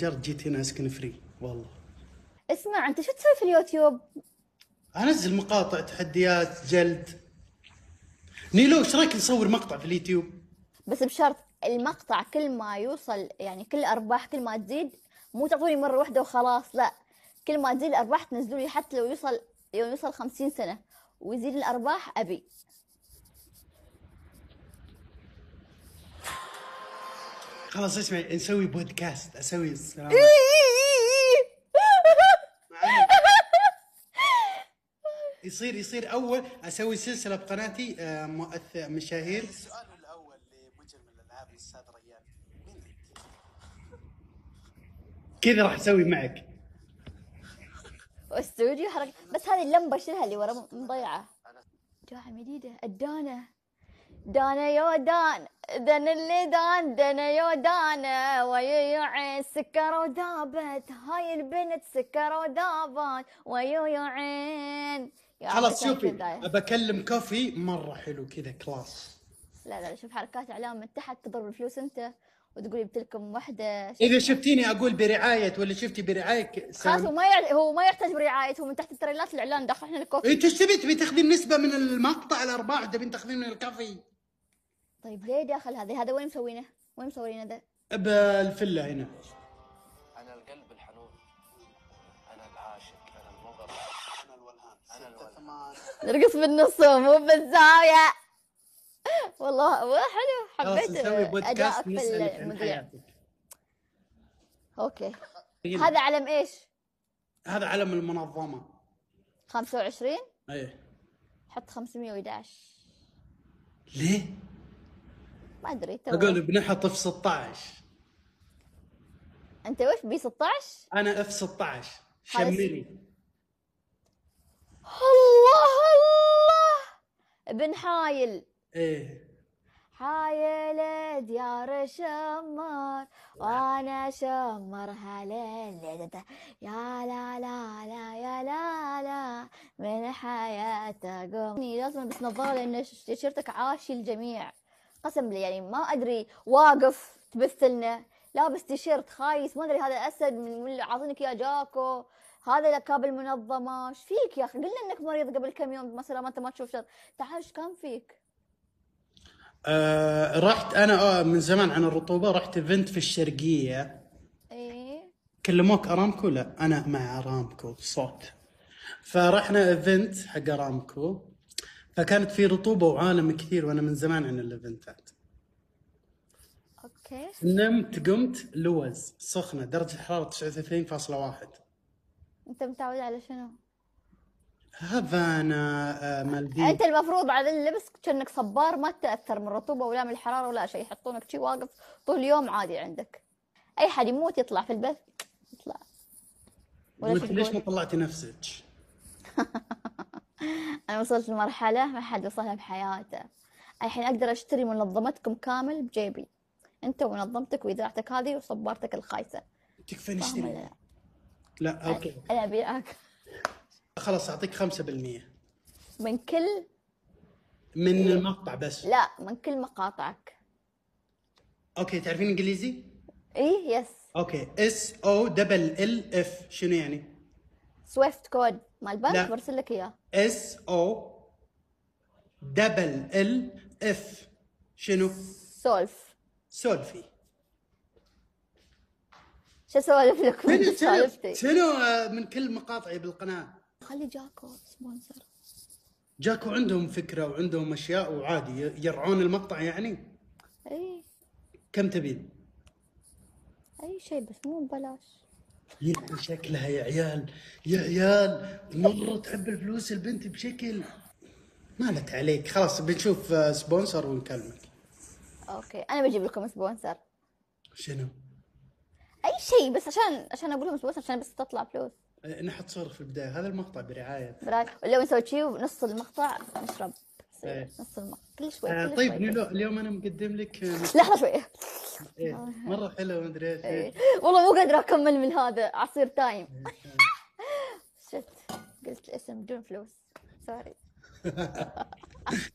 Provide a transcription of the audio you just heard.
جرد جيت هنا اسكن فري والله اسمع انت شو تسوي في اليوتيوب؟ انزل مقاطع تحديات جلد نيلو ايش رايك نصور مقطع في اليوتيوب؟ بس بشرط المقطع كل ما يوصل يعني كل ارباح كل ما تزيد مو تعطوني مره واحده وخلاص لا كل ما تزيد الارباح تنزلوا لي حتى لو يوصل يوم يوصل 50 سنه ويزيد الارباح ابي خلاص اسمعي نسوي بودكاست اسوي السلام إيه. يصير يصير اول اسوي سلسله بقناتي آه، مؤثر مشاهير السؤال الاول لمجرم الالعاب الاستاذ ريان كذا راح اسوي معك استوديو حركة بس هذه اللمبة شلها اللي ورا مضيعة جاعة جديدة الدانة دانا يا دان دن اللي دان دن يودانا عين سكر ودابت هاي البنت سكر ودابت ويو عين خلاص شوفي بكلم كوفي مره حلو كذا كلاس لا لا شوف حركات اعلام من تحت تضرب الفلوس انت وتقولي بتلكم وحده اذا شفتيني اقول برعايه ولا شفتي برعايه خلاص هو ما يع... هو ما يحتاج برعايه هو من تحت التريلات الاعلان دخل احنا الكوفي انت ايش تبي تبي تاخذين نسبه من المقطع الارباح تبين تاخذين من الكوفي طيب ليه داخل هذا هذا وين مسوينه وين مسوينه ذا بالفيلا هنا انا القلب الحنون انا العاشق انا المغرب انا الولهان انا الولهان نرقص بالنص مو بالزاويه والله حلو حبيت ادائك في حياتك اوكي طيب. هذا علم ايش؟ هذا علم المنظمه 25 ايه حط 511 ليه؟ ما ادري تو اقول بنحط اف 16 انت وش بي 16 انا اف 16 شملي الله الله ابن حايل ايه حايل ديار شمر وانا شمر ليل يا لا لا لا يا لا لا من حياتك قومي لازم بس نظاره لان تيشرتك عاشي الجميع قسم لي يعني ما ادري واقف تبثلنا لابس تيشيرت خايس ما ادري هذا اسد من اللي عاطينك يا جاكو هذا لكاب المنظمه ايش فيك يا اخي قلنا انك مريض قبل كم يوم ما ما انت ما تشوف شر تعال ايش كان فيك آه رحت انا آه من زمان عن الرطوبه رحت ايفنت في الشرقيه إيه. كلموك ارامكو لا انا مع ارامكو صوت فرحنا ايفنت حق ارامكو فكانت في رطوبه وعالم كثير وانا من زمان عن الايفنتات اوكي نمت قمت لوز سخنه درجه حراره 39.1 انت متعود على شنو؟ هافانا آه، مالديف انت المفروض على اللبس كأنك صبار ما تتاثر من الرطوبه ولا من الحراره ولا شيء يحطونك شي واقف طول اليوم عادي عندك اي حد يموت يطلع في البث يطلع ولا ليش ما طلعتي نفسك؟ أنا وصلت لمرحلة ما حد وصلها بحياته الحين أقدر أشتري منظمتكم كامل بجيبي أنت ومنظمتك وإذاعتك هذه وصبارتك الخايسة تكفى نشتري لا, لا أوكي أنا أبيعك خلاص أعطيك 5% من كل من المقطع بس لا من كل مقاطعك اوكي تعرفين انجليزي؟ ايه يس اوكي اس او دبل ال اف شنو يعني؟ سويفت كود مال بنك برسل لك اياه اس او دبل ال اف شنو؟ سولف سولفي شو اسولف لك؟ سولفتي؟ شنو من كل مقاطعي بالقناه؟ خلي جاكو سبونسر جاكو عندهم فكره وعندهم اشياء وعادي يرعون المقطع يعني؟ اي كم تبين؟ اي شيء بس مو ببلاش يلقوا شكلها يا عيال يا عيال مره تحب الفلوس البنت بشكل مالت عليك خلاص بنشوف آه، سبونسر ونكلمك اوكي انا بجيب لكم سبونسر شنو؟ اي شيء بس عشان عشان اقول لهم سبونسر عشان بس تطلع فلوس آه، نحط صورة في البداية هذا المقطع برعاية برعاية ولو نسوي شيء ونص المقطع نشرب إيه. نص المقطع كل شوي آه، كل آه طيب شوي. اليوم انا مقدم لك لحظة شوي إيه. آه. مره حلو ما ادري ايش إيه. والله مو قادره اكمل من هذا عصير تايم إيه، شت قلت الاسم بدون فلوس سوري